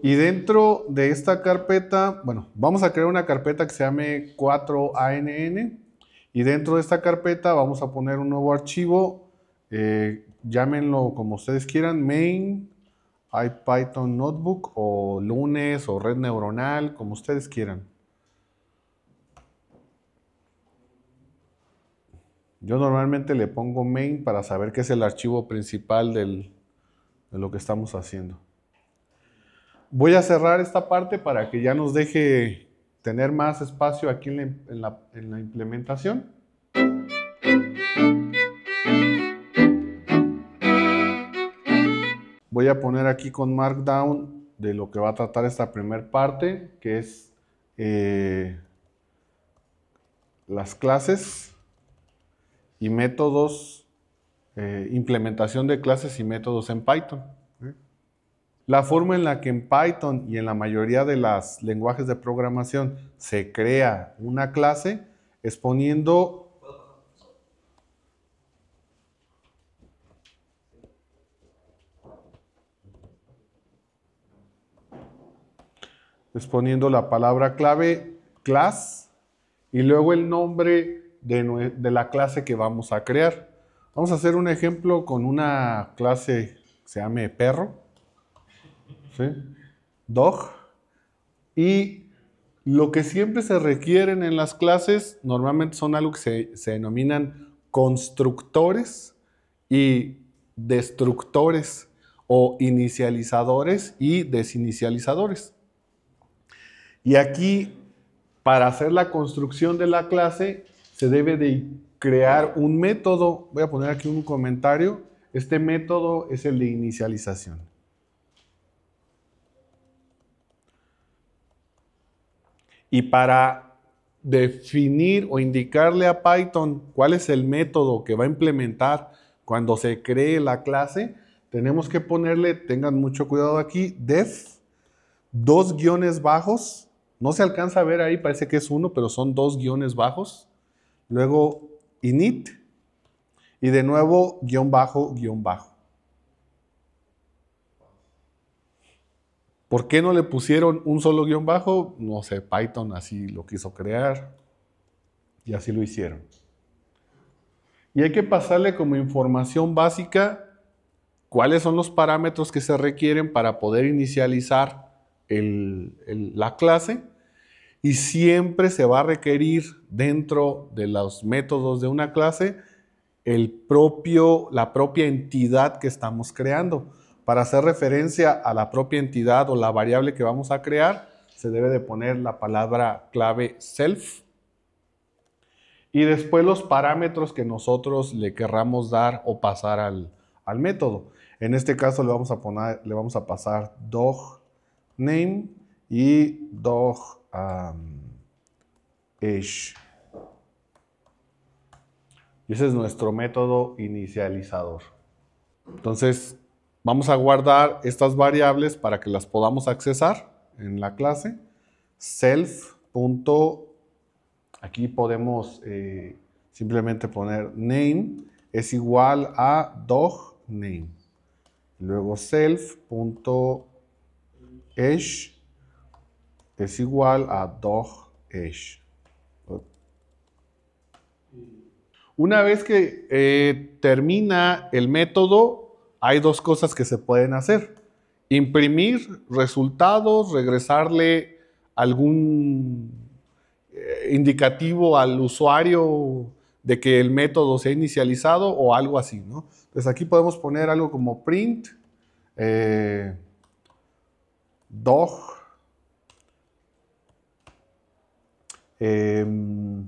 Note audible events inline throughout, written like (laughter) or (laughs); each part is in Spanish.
Y dentro de esta carpeta, bueno, vamos a crear una carpeta que se llame 4ANN y dentro de esta carpeta vamos a poner un nuevo archivo, eh, llámenlo como ustedes quieran, main, IPython Notebook o lunes o red neuronal, como ustedes quieran. Yo normalmente le pongo main para saber que es el archivo principal de lo que estamos haciendo. Voy a cerrar esta parte para que ya nos deje tener más espacio aquí en la, implementación. Voy a poner aquí con Markdown de lo que va a tratar esta primera parte, que es eh, las clases y métodos, eh, implementación de clases y métodos en Python. La forma en la que en Python y en la mayoría de los lenguajes de programación se crea una clase es poniendo... Es poniendo la palabra clave class y luego el nombre de, la clase que vamos a crear. Vamos a hacer un ejemplo con una clase que se llame perro. Dog. Y lo que siempre se requieren en las clases normalmente son algo que se, se denominan constructores y destructores o inicializadores y desinicializadores. Y aquí, para hacer la construcción de la clase, se debe de crear un método. Voy a poner aquí un comentario. Este método es el de inicialización. y para definir o indicarle a Python cuál es el método que va a implementar cuando se cree la clase, tenemos que ponerle, tengan mucho cuidado aquí, def, dos guiones bajos, no se alcanza a ver ahí, parece que es uno, pero son dos guiones bajos, luego init y de nuevo guión bajo, guión bajo. ¿Por qué no le pusieron un solo guión bajo? No sé, Python así lo quiso crear y así lo hicieron. Y hay que pasarle como información básica cuáles son los parámetros que se requieren para poder inicializar la clase y siempre se va a requerir dentro de los métodos de una clase el propio, la propia entidad que estamos creando. Para hacer referencia a la propia entidad o la variable que vamos a crear, se debe de poner la palabra clave self y después los parámetros que nosotros le querramos dar o pasar al, método. En este caso le vamos a, poner, le vamos a pasar dog name y dog age. Y ese es nuestro método inicializador. Entonces, Vamos a guardar estas variables para que las podamos accesar en la clase. Self. Aquí podemos eh, simplemente poner name es igual a dog name. Luego age es igual a dog age. Una vez que eh, termina el método, hay dos cosas que se pueden hacer. Imprimir resultados, regresarle algún eh, indicativo al usuario de que el método se ha inicializado o algo así, ¿no? Entonces aquí podemos poner algo como print, eh, dog, em,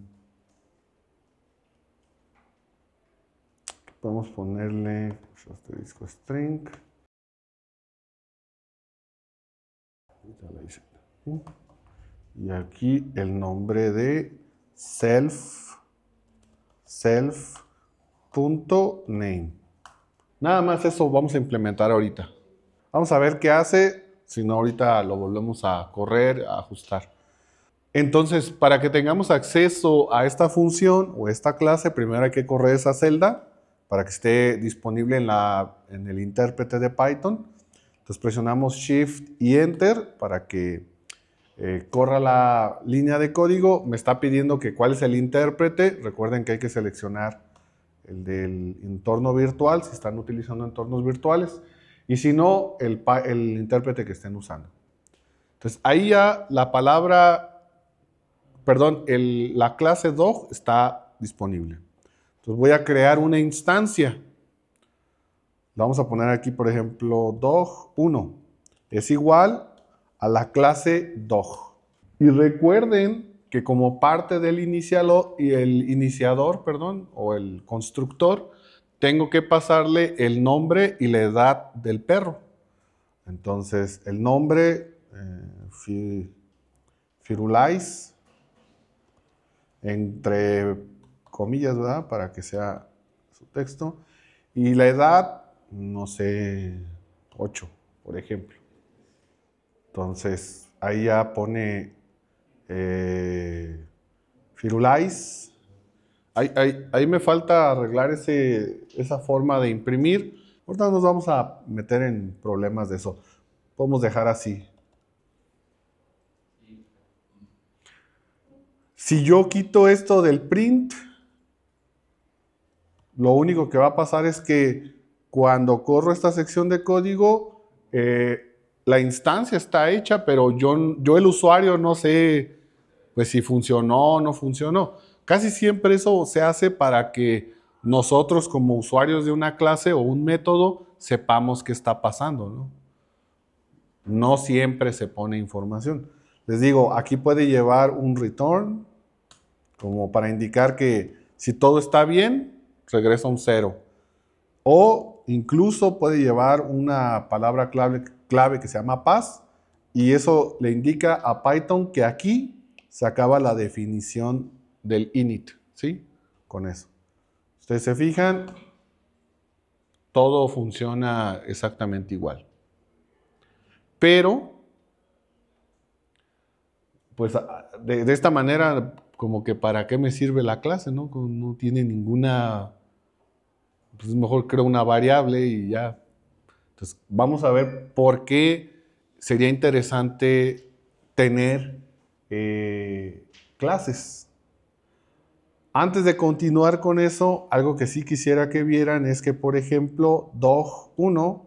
podemos ponerle este disco string. Y aquí el nombre de self self Nada más eso vamos a implementar ahorita. Vamos a ver qué hace, si no ahorita lo volvemos a correr, a ajustar. Entonces, para que tengamos acceso a esta función o esta clase, primero hay que correr esa celda para que esté disponible en, la, en el intérprete de Python. Entonces presionamos Shift y Enter para que eh, corra la línea de código. Me está pidiendo que cuál es el intérprete. Recuerden que hay que seleccionar el del entorno virtual, si están utilizando entornos virtuales, y si no, el, intérprete que estén usando. Entonces ahí ya la palabra, perdón, la clase dog está disponible. Pues voy a crear una instancia. vamos a poner aquí, por ejemplo, dog1. Es igual a la clase dog. Y recuerden que como parte del el iniciador, perdón, o el constructor, tengo que pasarle el nombre y la edad del perro. Entonces, el nombre, eh, Firulais, entre comillas, ¿verdad? Para que sea su texto. Y la edad, no sé, 8, por ejemplo. Entonces, ahí ya pone eh, Firulais. Ahí, me falta arreglar esa forma de imprimir. Ahorita nos vamos a meter en problemas de eso. Podemos dejar así. Si yo quito esto del print, lo único que va a pasar es que cuando corro esta sección de código, eh, la instancia está hecha, pero yo, yo el usuario no sé pues, si funcionó o no funcionó. Casi siempre eso se hace para que nosotros como usuarios de una clase o un método sepamos qué está pasando. No, no siempre se pone información. Les digo, aquí puede llevar un return como para indicar que si todo está bien, regresa un cero. O incluso puede llevar una palabra clave, clave que se llama paz y eso le indica a Python que aquí se acaba la definición del init, ¿sí? Con eso. Ustedes se fijan, todo funciona exactamente igual. Pero, pues de, de esta manera, como que para qué me sirve la clase, ¿no? No tiene ninguna pues mejor creo una variable y ya. Entonces, vamos a ver por qué sería interesante tener eh, clases. Antes de continuar con eso, algo que sí quisiera que vieran es que, por ejemplo, DOG 1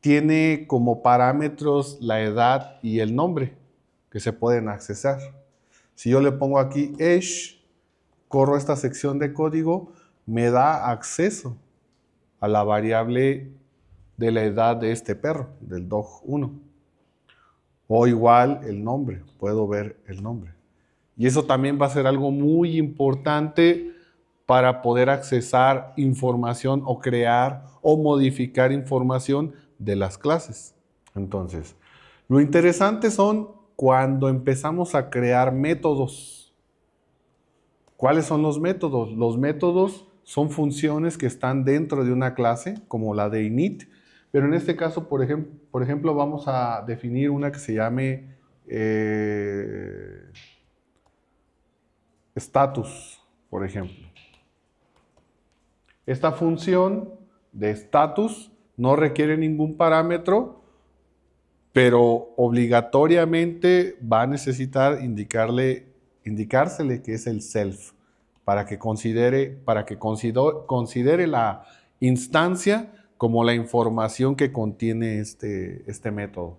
tiene como parámetros la edad y el nombre que se pueden accesar. Si yo le pongo aquí Edge, corro esta sección de código, me da acceso a la variable de la edad de este perro, del dog 1. O igual el nombre, puedo ver el nombre. Y eso también va a ser algo muy importante para poder accesar información o crear o modificar información de las clases. Entonces, lo interesante son cuando empezamos a crear métodos. ¿Cuáles son los métodos? Los métodos son funciones que están dentro de una clase, como la de init, pero en este caso, por, por ejemplo, vamos a definir una que se llame eh, status, por ejemplo. Esta función de status no requiere ningún parámetro, pero obligatoriamente va a necesitar indicarle, indicársele que es el self para que considere, para que considere, la instancia como la información que contiene este, este método.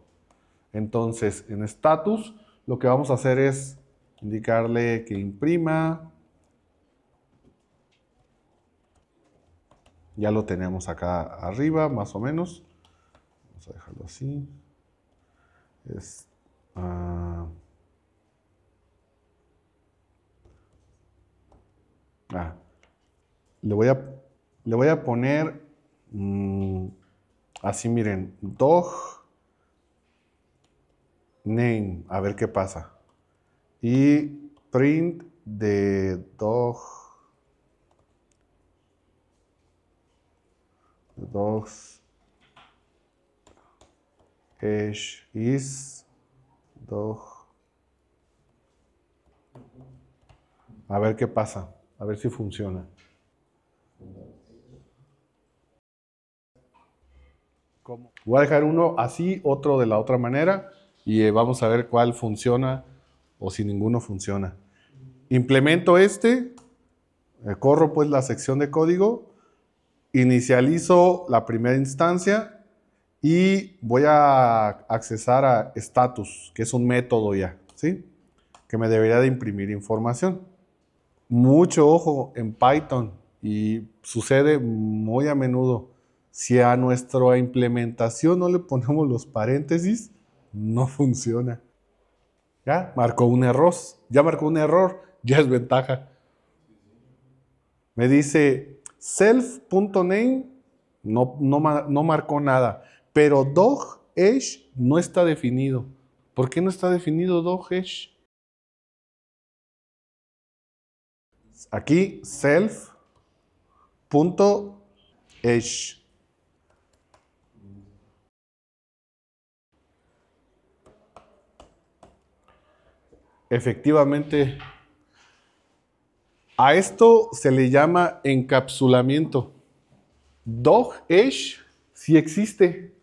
Entonces, en status, lo que vamos a hacer es indicarle que imprima. Ya lo tenemos acá arriba, más o menos. Vamos a dejarlo así. Es, ah, Ah, le, voy a, le voy a poner mm, así, miren, dog name, a ver qué pasa. Y print de dog dogs es is dog a ver qué pasa a ver si funciona. Voy a dejar uno así, otro de la otra manera y eh, vamos a ver cuál funciona o si ninguno funciona. Implemento este, eh, corro pues la sección de código, inicializo la primera instancia y voy a accesar a status, que es un método ya, ¿sí? Que me debería de imprimir información mucho ojo en Python y sucede muy a menudo. Si a nuestra implementación no le ponemos los paréntesis, no (laughs) funciona. Ya marcó un error, ya marcó un error, ya es ventaja. Me dice self.name, no, no, no marcó nada, pero dog no está definido. ¿Por qué no está definido dog Aquí self.edge. Efectivamente, a esto se le llama encapsulamiento. Dog Edge sí existe,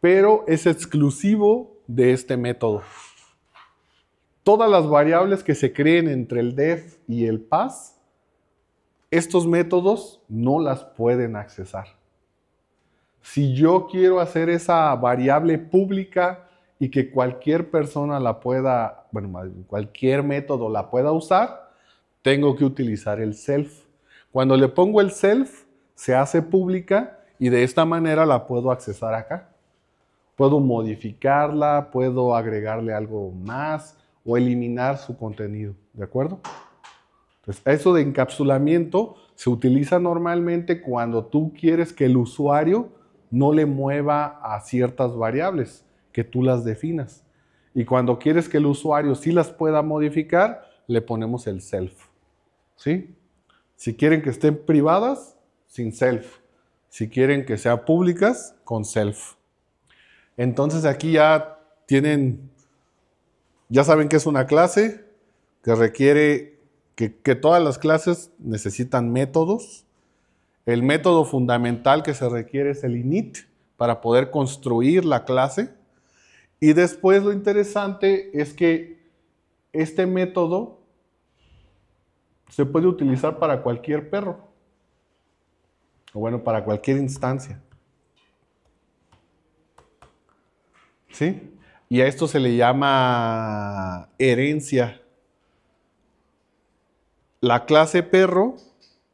pero es exclusivo de este método todas las variables que se creen entre el def y el pass, estos métodos no las pueden accesar. Si yo quiero hacer esa variable pública y que cualquier persona la pueda, bueno, cualquier método la pueda usar, tengo que utilizar el self. Cuando le pongo el self, se hace pública y de esta manera la puedo accesar acá. Puedo modificarla, puedo agregarle algo más, o eliminar su contenido, ¿de acuerdo? Entonces, eso de encapsulamiento se utiliza normalmente cuando tú quieres que el usuario no le mueva a ciertas variables que tú las definas. Y cuando quieres que el usuario sí las pueda modificar, le ponemos el self. ¿Sí? Si quieren que estén privadas, sin self. Si quieren que sean públicas, con self. Entonces aquí ya tienen ya saben que es una clase que requiere que, todas las clases necesitan métodos. El método fundamental que se requiere es el init para poder construir la clase. Y después lo interesante es que este método se puede utilizar para cualquier perro. O bueno, para cualquier instancia. ¿Sí? Y a esto se le llama herencia. La clase perro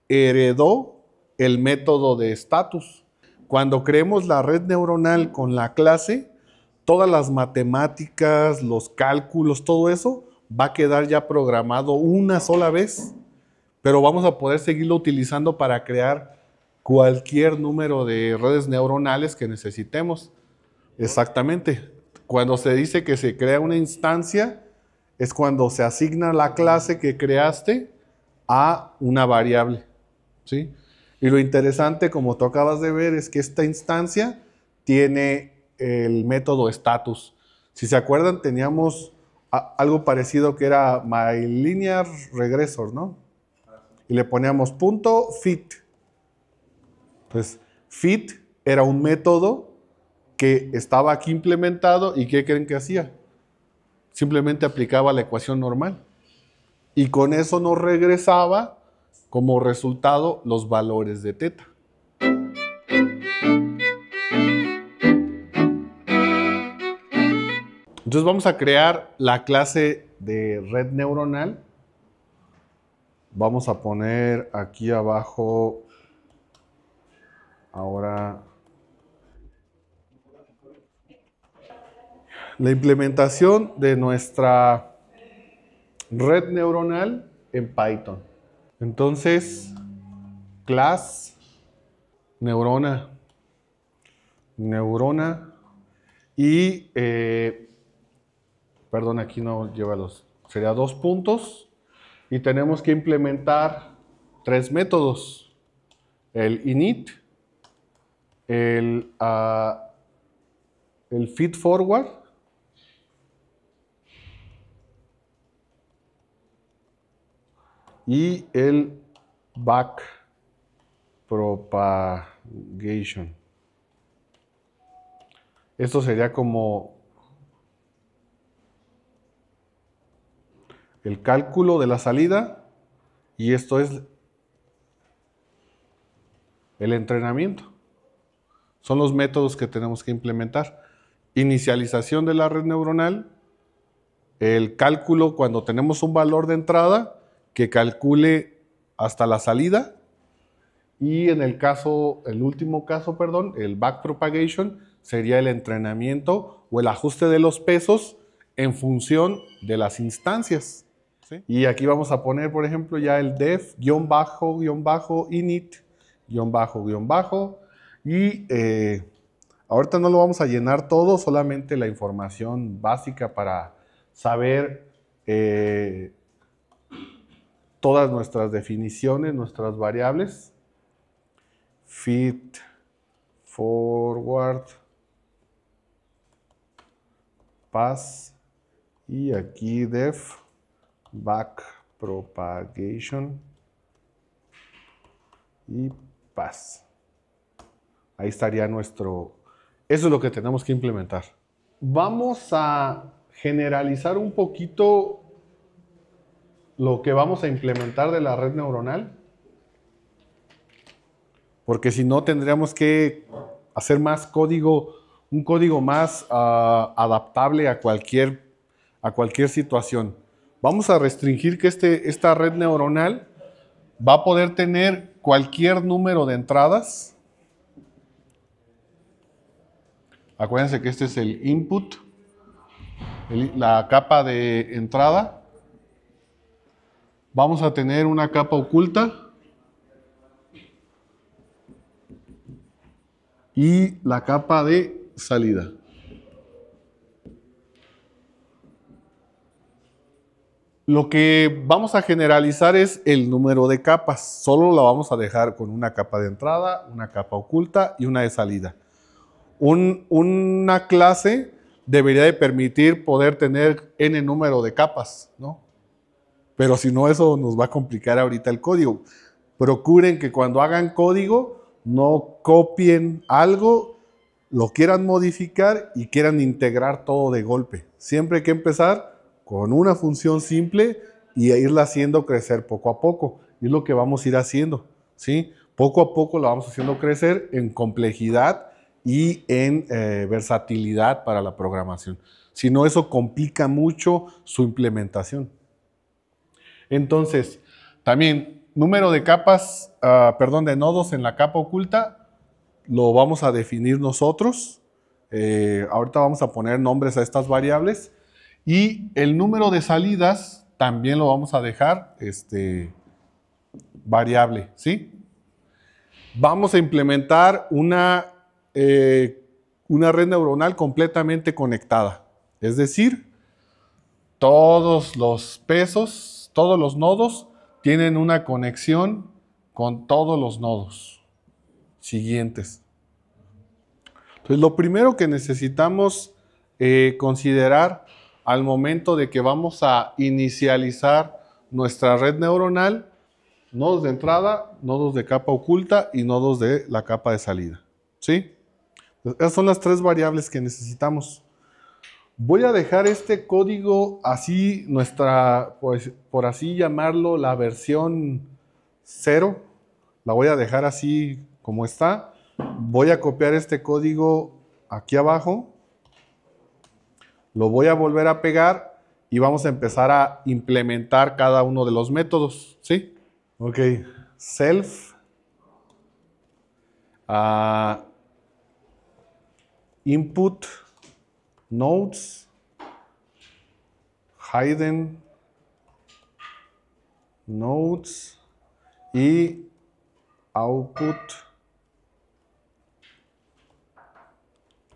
heredó el método de estatus. Cuando creemos la red neuronal con la clase, todas las matemáticas, los cálculos, todo eso va a quedar ya programado una sola vez, pero vamos a poder seguirlo utilizando para crear cualquier número de redes neuronales que necesitemos. Exactamente. Cuando se dice que se crea una instancia, es cuando se asigna la clase que creaste a una variable. ¿sí? Y lo interesante, como tú acabas de ver, es que esta instancia tiene el método status. Si se acuerdan, teníamos algo parecido que era MyLinear ¿no? Y le poníamos punto fit. Entonces, fit era un método que estaba aquí implementado y ¿qué creen que hacía? Simplemente aplicaba la ecuación normal. Y con eso nos regresaba como resultado los valores de teta. Entonces vamos a crear la clase de red neuronal. Vamos a poner aquí abajo ahora la implementación de nuestra red neuronal en Python. Entonces, class, neurona, neurona y, eh, perdón, aquí no lleva los, sería dos puntos y tenemos que implementar tres métodos, el init, el, feedforward, ah, el feed forward y el back propagation. Esto sería como el cálculo de la salida y esto es el entrenamiento. Son los métodos que tenemos que implementar. Inicialización de la red neuronal, el cálculo cuando tenemos un valor de entrada que calcule hasta la salida y en el caso, el último caso, perdón, el backpropagation sería el entrenamiento o el ajuste de los pesos en función de las instancias. Y aquí vamos a poner, por ejemplo, ya el def, guión bajo, bajo, init, bajo, bajo. Y eh, ahorita no lo vamos a llenar todo, solamente la información básica para saber eh, todas nuestras definiciones, nuestras variables. Fit forward, pass y aquí def back propagation y pass. Ahí estaría nuestro... Eso es lo que tenemos que implementar. Vamos a generalizar un poquito lo que vamos a implementar de la red neuronal. Porque si no, tendríamos que hacer más código, un código más ah, adaptable a cualquier, a cualquier situación. Vamos a restringir que este, esta red neuronal va a poder tener cualquier número de entradas. Acuérdense que este es el input, la capa de entrada. Vamos a tener una capa oculta y la capa de salida. Lo que vamos a generalizar es el número de capas. Solo la vamos a dejar con una capa de entrada, una capa oculta y una de salida. una clase debería de permitir poder tener n número de capas, ¿no? Pero si no, eso nos va a complicar ahorita el código. Procuren que cuando hagan código no copien algo, lo quieran modificar y quieran integrar todo de golpe. Siempre hay que empezar con una función simple y irla haciendo crecer poco a poco. es lo que vamos a ir haciendo, ¿sí? Poco a poco la vamos haciendo crecer en complejidad y en eh, versatilidad para la programación. Si no, eso complica mucho su implementación. Entonces, también número de capas, ah, perdón, de nodos en la capa oculta, lo vamos a definir nosotros. Eh, ahorita vamos a poner nombres a estas variables. Y el número de salidas también lo vamos a dejar este, variable, ¿sí? Vamos a implementar una, eh, una red neuronal completamente conectada. Es decir, todos los pesos todos los nodos tienen una conexión con todos los nodos siguientes. Entonces, lo primero que necesitamos eh, considerar al momento de que vamos a inicializar nuestra red neuronal, nodos de entrada, nodos de capa oculta y nodos de la capa de salida. ¿Sí? Esas son las tres variables que necesitamos. Voy a dejar este código así, nuestra, pues, por así llamarlo, la versión 0. La voy a dejar así como está. Voy a copiar este código aquí abajo. Lo voy a volver a pegar y vamos a empezar a implementar cada uno de los métodos. ¿Sí? Ok. Self. Ah, input. Notes, hidden, Notes y Output.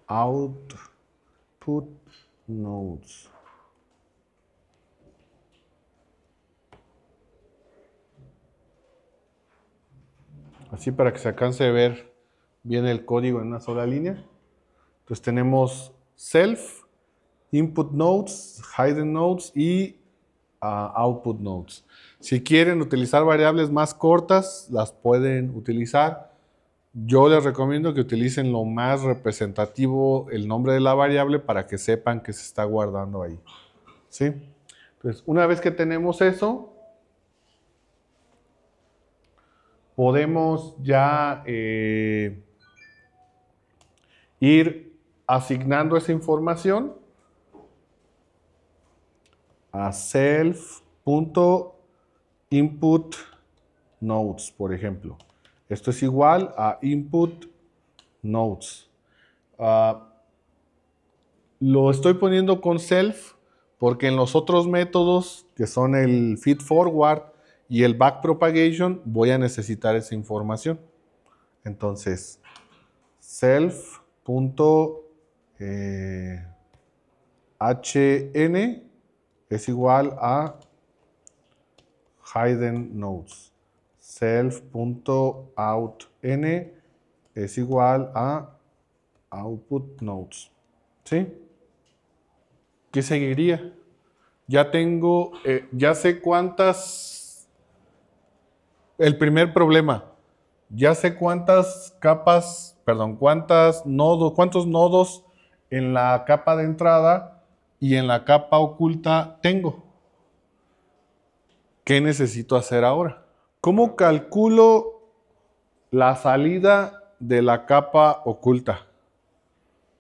Output Notes. Así para que se alcance a ver bien el código en una sola línea. Entonces tenemos self, input nodes, hidden nodes y ah, output nodes. Si quieren utilizar variables más cortas, las pueden utilizar. Yo les recomiendo que utilicen lo más representativo el nombre de la variable para que sepan que se está guardando ahí. ¿Sí? Entonces, una vez que tenemos eso, podemos ya eh, ir asignando esa información a self.inputNodes, por ejemplo. Esto es igual a input ah, lo estoy poniendo con self porque en los otros métodos que son el feed forward y el back propagation voy a necesitar esa información. Entonces, self.inputNodes HN eh, es igual a hidden nodes. Self.outn es igual a output nodes. ¿Sí? ¿Qué seguiría? Ya tengo, eh, ya sé cuántas. El primer problema. Ya sé cuántas capas, perdón, cuántas nodos, cuántos nodos en la capa de entrada y en la capa oculta tengo. ¿Qué necesito hacer ahora? ¿Cómo calculo la salida de la capa oculta?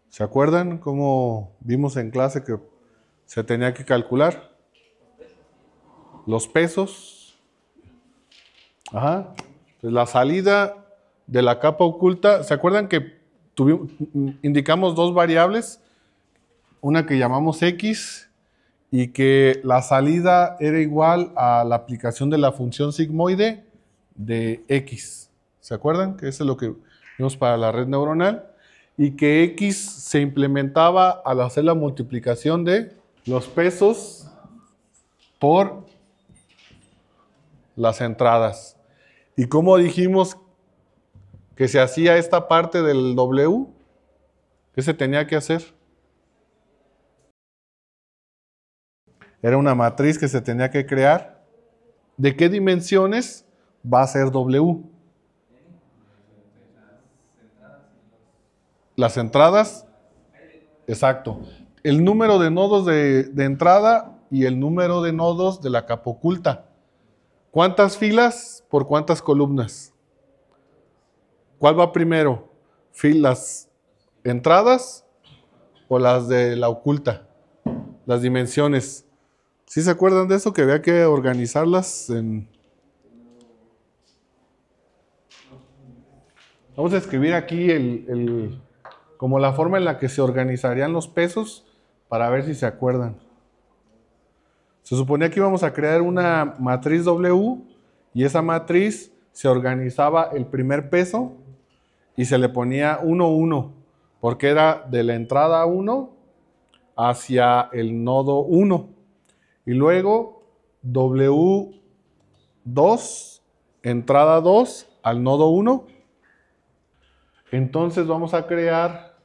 ¿Se acuerdan cómo vimos en clase que se tenía que calcular? Los pesos. Ajá. Pues la salida de la capa oculta. ¿Se acuerdan que indicamos dos variables, una que llamamos x y que la salida era igual a la aplicación de la función sigmoide de x. ¿Se acuerdan? Que eso es lo que vimos para la red neuronal. Y que x se implementaba al hacer la multiplicación de los pesos por las entradas. Y como dijimos que se hacía esta parte del W, ¿qué se tenía que hacer? Era una matriz que se tenía que crear. ¿De qué dimensiones va a ser W? Las entradas, exacto. El número de nodos de, de entrada y el número de nodos de la capa oculta. ¿Cuántas filas por cuántas columnas? ¿Cuál va primero? las entradas o las de la oculta? Las dimensiones. ¿Si se acuerdan de eso? Que había que organizarlas en... Vamos a escribir aquí el, el, como la forma en la que se organizarían los pesos para ver si se acuerdan. Se suponía que íbamos a crear una matriz W y esa matriz se organizaba el primer peso y se le ponía 1-1, porque era de la entrada 1 hacia el nodo 1. Y luego W2, entrada 2 al nodo 1. Entonces vamos a crear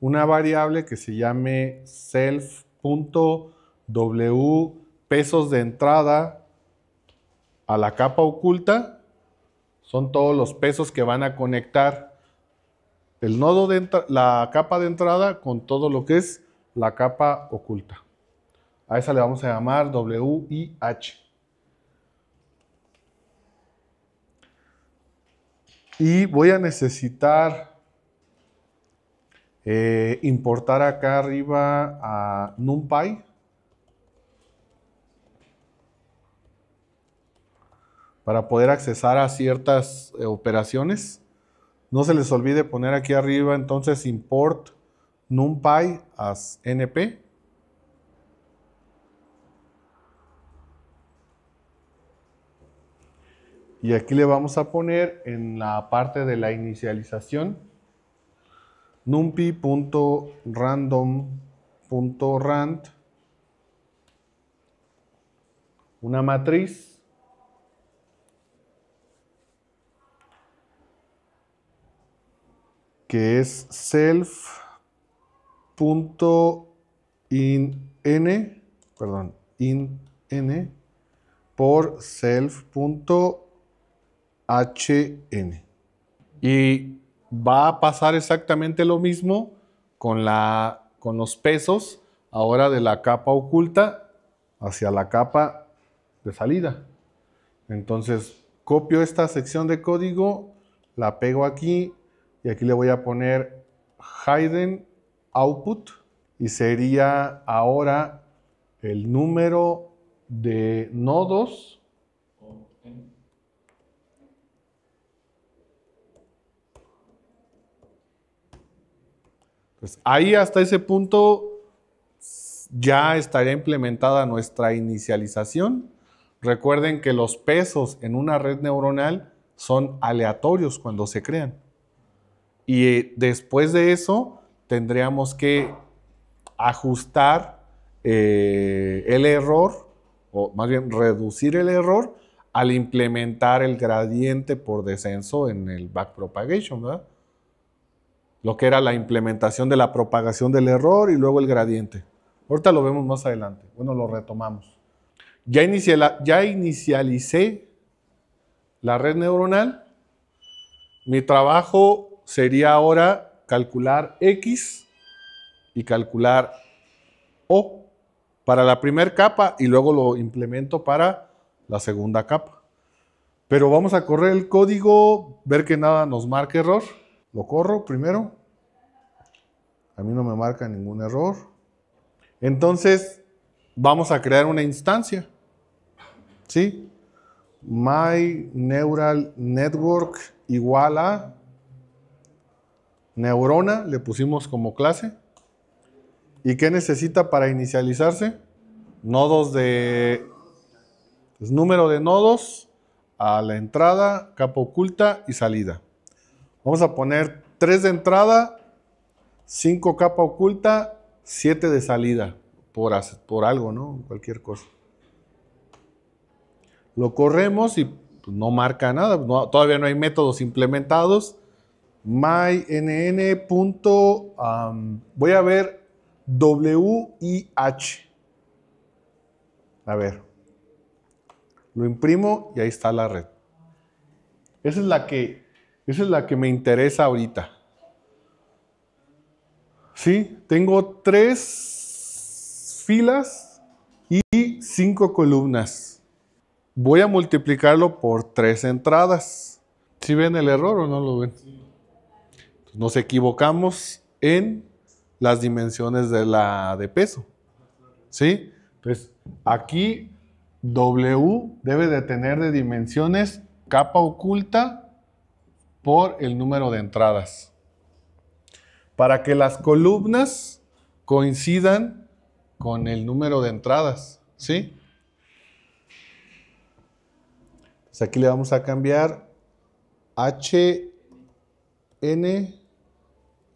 una variable que se llame self.w pesos de entrada a la capa oculta. Son todos los pesos que van a conectar el nodo de la capa de entrada con todo lo que es la capa oculta. A esa le vamos a llamar WIH. Y voy a necesitar eh, importar acá arriba a NumPy. para poder accesar a ciertas eh, operaciones. No se les olvide poner aquí arriba entonces import numpy as np. Y aquí le vamos a poner en la parte de la inicialización numpy.random.rand una matriz que es n perdón, in n por self.hn. Y va a pasar exactamente lo mismo con, la, con los pesos ahora de la capa oculta hacia la capa de salida. Entonces, copio esta sección de código, la pego aquí, y aquí le voy a poner Hayden Output y sería ahora el número de nodos ahí hasta ese punto ya estaría implementada nuestra inicialización. Recuerden que los pesos en una red neuronal son aleatorios cuando se crean. Y eh, después de eso tendríamos que ajustar eh, el error, o más bien reducir el error al implementar el gradiente por descenso en el backpropagation, ¿verdad? Lo que era la implementación de la propagación del error y luego el gradiente. Ahorita lo vemos más adelante. Bueno, lo retomamos. Ya, ya inicialicé la red neuronal. Mi trabajo sería ahora calcular X y calcular O para la primera capa y luego lo implemento para la segunda capa. Pero vamos a correr el código, ver que nada nos marca error. Lo corro primero. A mí no me marca ningún error. Entonces, vamos a crear una instancia. ¿Sí? My Neural Network igual a Neurona le pusimos como clase. ¿Y qué necesita para inicializarse? Nodos de... Pues, número de nodos a la entrada, capa oculta y salida. Vamos a poner 3 de entrada, 5 capa oculta, 7 de salida, por, por algo, ¿no? Cualquier cosa. Lo corremos y pues, no marca nada, todavía no hay métodos implementados MyNN. voy a ver WIH. A ver. Lo imprimo y ahí está la red. Esa es la que, esa es la que me interesa ahorita. ¿Sí? Tengo tres filas y cinco columnas. Voy a multiplicarlo por tres entradas. si ven el error o no lo ven? Sí nos equivocamos en las dimensiones de la de peso. ¿Sí? Entonces, aquí W debe de tener de dimensiones capa oculta por el número de entradas. Para que las columnas coincidan con el número de entradas, ¿sí? Entonces, aquí le vamos a cambiar HN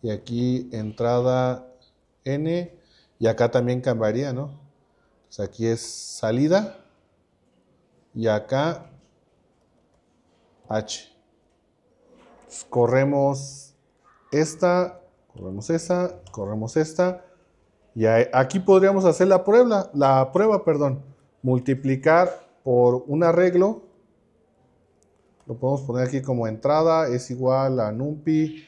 y aquí entrada N y acá también cambiaría, ¿no? Entonces aquí es salida y acá H. corremos esta, corremos esa, corremos esta. Y aquí podríamos hacer la prueba, la prueba, perdón, multiplicar por un arreglo. Lo podemos poner aquí como entrada, es igual a NumPy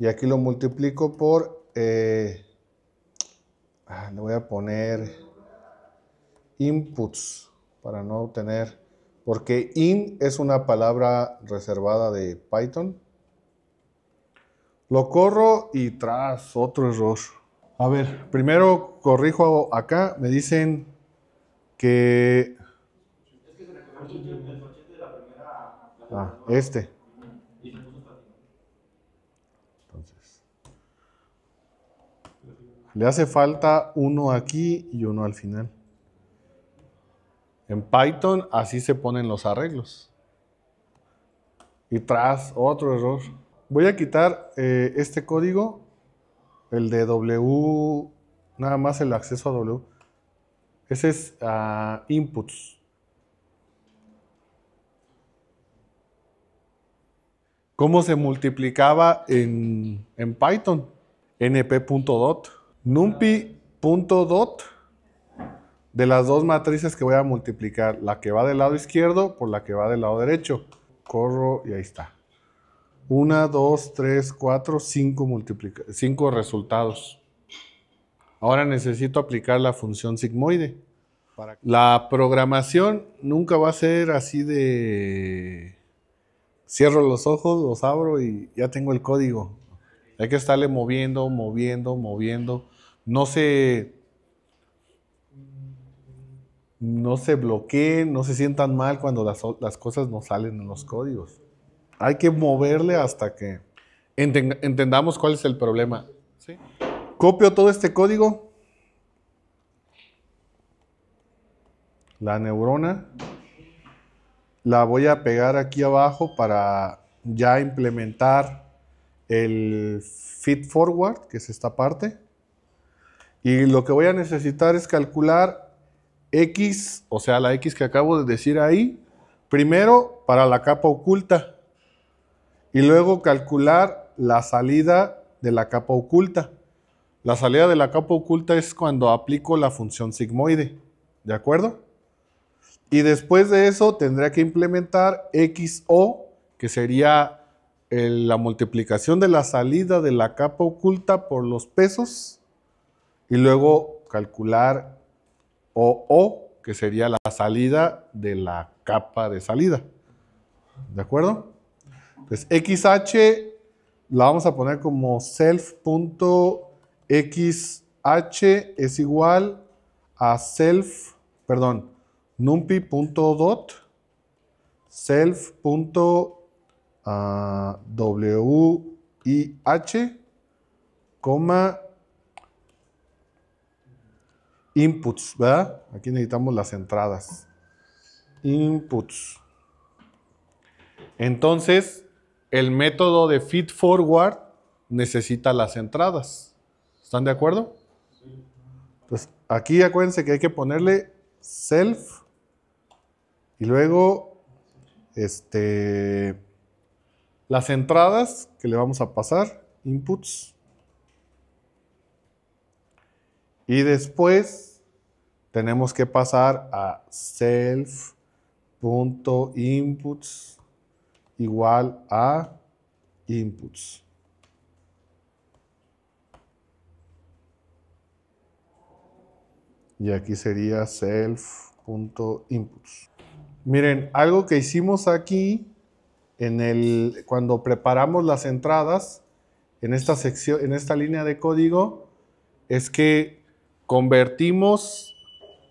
Y aquí lo multiplico por, eh, ah, le voy a poner inputs para no obtener, porque in es una palabra reservada de Python. Lo corro y tras otro error. A ver, primero corrijo acá, me dicen que... Ah, este. Le hace falta uno aquí y uno al final. En Python así se ponen los arreglos. Y tras otro error. Voy a quitar eh, este código, el de W, nada más el acceso a W. Ese es ah, inputs. ¿Cómo se multiplicaba en, en Python? np.dot NumPy.dot de las dos matrices que voy a multiplicar, la que va del lado izquierdo por la que va del lado derecho. Corro y ahí está. 1, 2, 3, 4, 5 resultados. Ahora necesito aplicar la función sigmoide. La programación nunca va a ser así de cierro los ojos, los abro y ya tengo el código. Hay que estarle moviendo, moviendo, moviendo no se, no se bloqueen, no se sientan mal cuando las, cosas no salen en los códigos. Hay que moverle hasta que entendamos cuál es el problema. Copio todo este código. La neurona la voy a pegar aquí abajo para ya implementar el feed forward, que es esta parte. Y lo que voy a necesitar es calcular X, o sea, la X que acabo de decir ahí, primero para la capa oculta y luego calcular la salida de la capa oculta. La salida de la capa oculta es cuando aplico la función sigmoide, ¿de acuerdo? Y después de eso tendré que implementar XO, que sería eh, la multiplicación de la salida de la capa oculta por los pesos y luego calcular OO, que sería la salida de la capa de salida. ¿De acuerdo? Entonces, XH la vamos a poner como self.xh es igual a self, perdón, numpy.dot self.wih, ah, coma inputs, ¿verdad? Aquí necesitamos las entradas. Inputs. Entonces, el método de feed forward necesita las entradas. ¿Están de acuerdo? Pues aquí acuérdense que hay que ponerle self y luego este las entradas que le vamos a pasar, inputs. Y después tenemos que pasar a self.inputs igual a inputs. Y aquí sería self.inputs. Miren, algo que hicimos aquí en el, cuando preparamos las entradas en esta sección, en esta línea de código, es que convertimos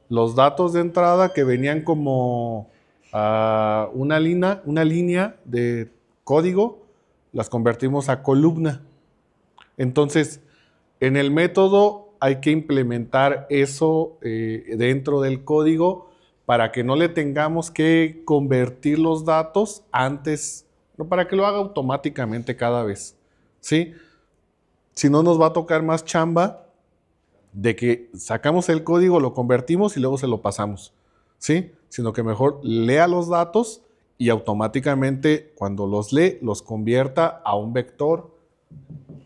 los datos de entrada que venían como una, línea, una línea de código, las convertimos a columna. Entonces, en el método hay que implementar eso eh, dentro del código para que no le tengamos que convertir los datos antes, no para que lo haga automáticamente cada vez, ¿sí? Si no nos va a tocar más chamba de que sacamos el código, lo convertimos y luego se lo pasamos, ¿sí? Sino que mejor lea los datos y automáticamente cuando los lee los convierta a un vector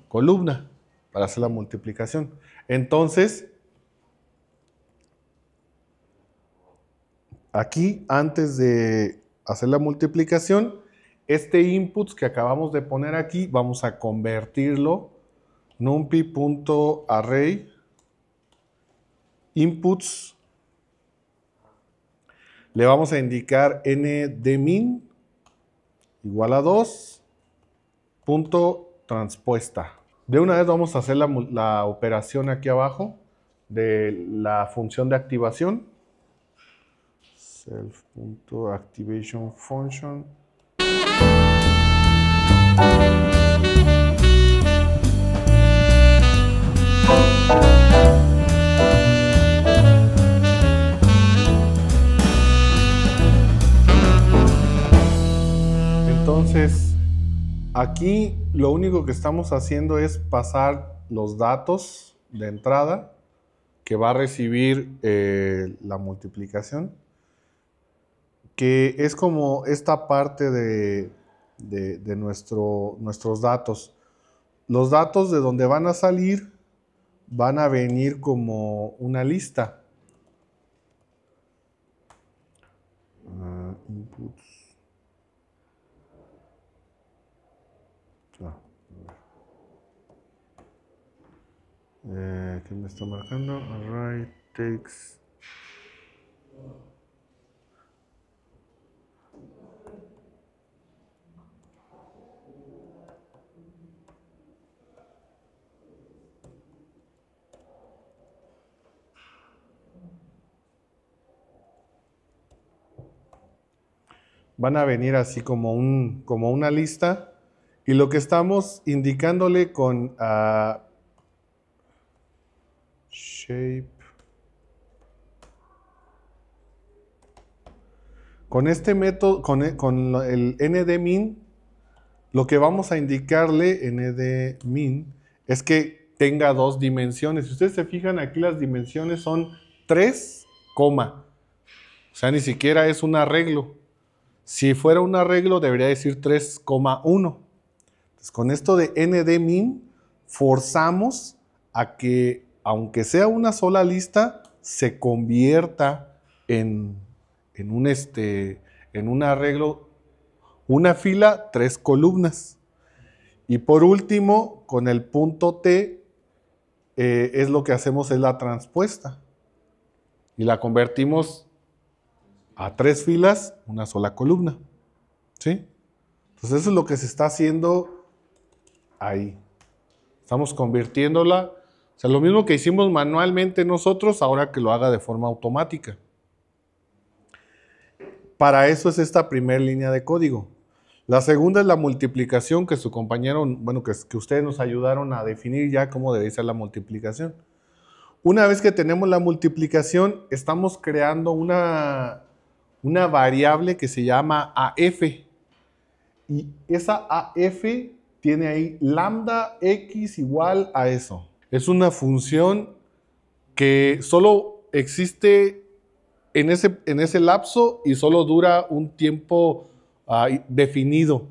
columna para hacer la multiplicación. Entonces, aquí antes de hacer la multiplicación, este input que acabamos de poner aquí, vamos a convertirlo numpy.array inputs, le vamos a indicar n de min igual a 2, punto transpuesta. De una vez vamos a hacer la, la operación aquí abajo de la función de activación. Self.activation function. Entonces, aquí lo único que estamos haciendo es pasar los datos de entrada que va a recibir eh, la multiplicación, que es como esta parte de, nuestros datos. Los datos de donde van a salir van a venir como una lista. Eh, que me está marcando? Array takes. Van a venir así como, un, como una lista y lo que estamos indicándole con uh, shape. Con este método, con e, el, ndmin, lo que vamos a indicarle, ndmin, es que tenga dos dimensiones. Si ustedes se fijan aquí, las dimensiones son 3, O sea, ni siquiera es un arreglo. Si fuera un arreglo, debería decir 3,1. con esto de ndmin, forzamos a que aunque sea una sola lista, se convierta en, un, este, en un arreglo, una fila, tres columnas. Y por último, con el punto T, eh, es lo que hacemos es la transpuesta. Y la convertimos a tres filas, una sola columna. ¿Sí? Entonces eso es lo que se está haciendo ahí. Estamos convirtiéndola lo mismo que hicimos manualmente nosotros, ahora que lo haga de forma automática. Para eso es esta primera línea de código. La segunda es la multiplicación que su compañero, bueno, que, que ustedes nos ayudaron a definir ya cómo debe ser la multiplicación. Una vez que tenemos la multiplicación, estamos creando una, una variable que se llama AF. Y esa AF tiene ahí lambda x igual a eso. Es una función que solo existe en ese, en ese lapso y solo dura un tiempo ah, definido.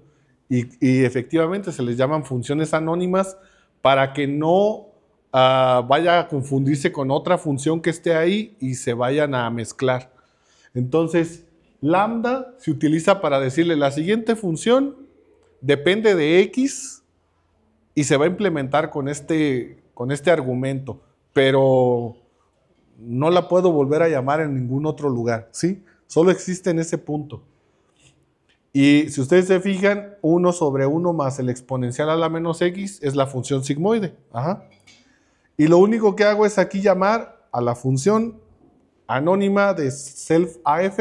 Y, efectivamente se les llaman funciones anónimas para que no ah, vaya a confundirse con otra función que esté ahí y se vayan a mezclar. Entonces, lambda se utiliza para decirle la siguiente función depende de x y se va a implementar con este con este argumento, pero no la puedo volver a llamar en ningún otro lugar, ¿sí? Solo existe en ese punto. Y si ustedes se fijan, 1 sobre 1 más el exponencial a la menos x es la función sigmoide. Y lo único que hago es aquí llamar a la función anónima de self AF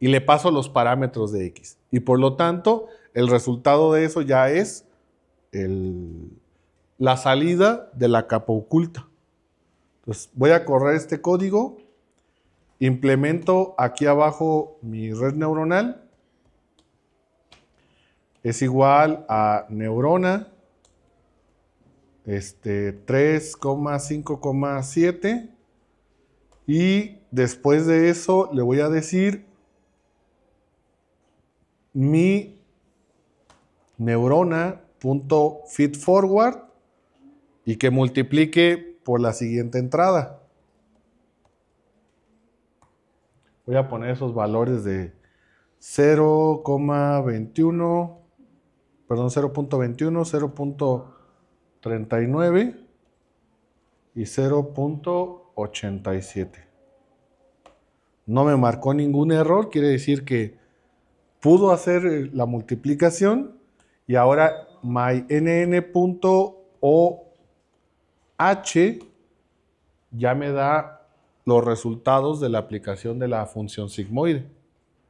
y le paso los parámetros de x. Y por lo tanto, el resultado de eso ya es el, la salida de la capa oculta. Entonces voy a correr este código, implemento aquí abajo mi red neuronal, es igual a neurona este, 3,5,7 y después de eso le voy a decir mi neurona y que multiplique por la siguiente entrada. Voy a poner esos valores de 0,21, perdón, 0.21, 0.39 y 0.87. No me marcó ningún error, quiere decir que pudo hacer eh, la multiplicación y ahora mynn.o h ya me da los resultados de la aplicación de la función sigmoide.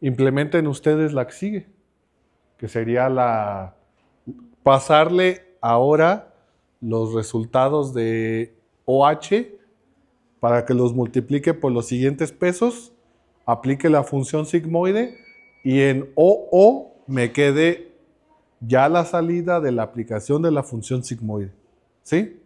Implementen ustedes la que sigue, que sería la pasarle ahora los resultados de OH para que los multiplique por los siguientes pesos, aplique la función sigmoide y en OO me quede ya la salida de la aplicación de la función sigmoide. ¿Sí?